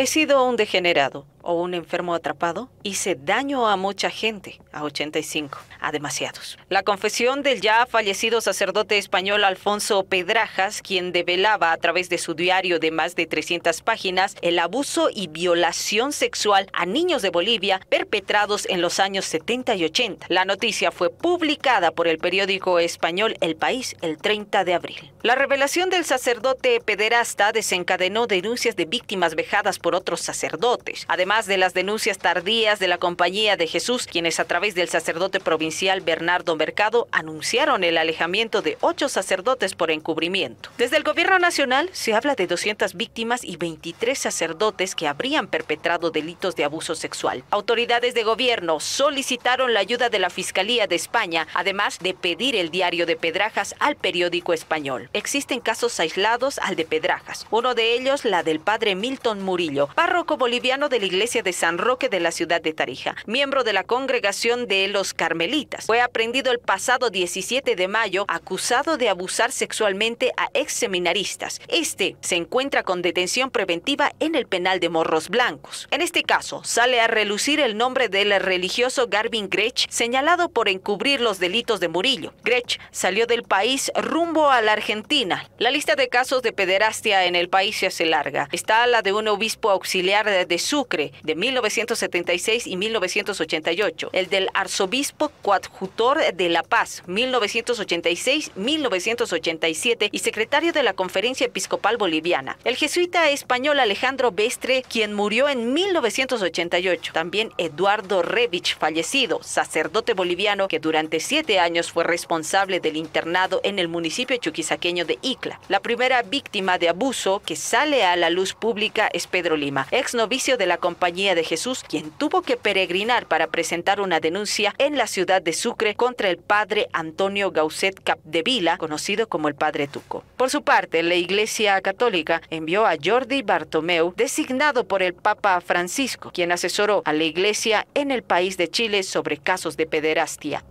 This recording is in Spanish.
He sido un degenerado o un enfermo atrapado, hice daño a mucha gente, a 85, a demasiados. La confesión del ya fallecido sacerdote español Alfonso Pedrajas, quien develaba a través de su diario de más de 300 páginas el abuso y violación sexual a niños de Bolivia perpetrados en los años 70 y 80. La noticia fue publicada por el periódico español El País el 30 de abril. La revelación del sacerdote pederasta desencadenó denuncias de víctimas vejadas por otros sacerdotes. Además, de las denuncias tardías de la Compañía de Jesús, quienes a través del sacerdote provincial Bernardo Mercado anunciaron el alejamiento de ocho sacerdotes por encubrimiento. Desde el gobierno nacional se habla de 200 víctimas y 23 sacerdotes que habrían perpetrado delitos de abuso sexual. Autoridades de gobierno solicitaron la ayuda de la Fiscalía de España, además de pedir el diario de Pedrajas al periódico español. Existen casos aislados al de Pedrajas, uno de ellos la del padre Milton Murillo, párroco boliviano de la iglesia de San Roque de la ciudad de Tarija, miembro de la congregación de los carmelitas. Fue aprendido el pasado 17 de mayo acusado de abusar sexualmente a ex seminaristas. Este se encuentra con detención preventiva en el penal de Morros Blancos. En este caso, sale a relucir el nombre del religioso Garvin Grech, señalado por encubrir los delitos de Murillo. Grech salió del país rumbo a la Argentina. La lista de casos de pederastia en el país se hace larga. Está la de un obispo auxiliar de Sucre, de 1976 y 1988, el del arzobispo coadjutor de La Paz 1986-1987 y secretario de la Conferencia Episcopal Boliviana, el jesuita español Alejandro Bestre, quien murió en 1988, también Eduardo Revich, fallecido, sacerdote boliviano que durante siete años fue responsable del internado en el municipio chuquisaqueño de Icla. La primera víctima de abuso que sale a la luz pública es Pedro Lima, ex novicio de la Conferencia compañía de Jesús, quien tuvo que peregrinar para presentar una denuncia en la ciudad de Sucre contra el padre Antonio Gauset Capdevila, conocido como el padre Tuco. Por su parte, la Iglesia Católica envió a Jordi Bartomeu, designado por el Papa Francisco, quien asesoró a la Iglesia en el país de Chile sobre casos de pederastia.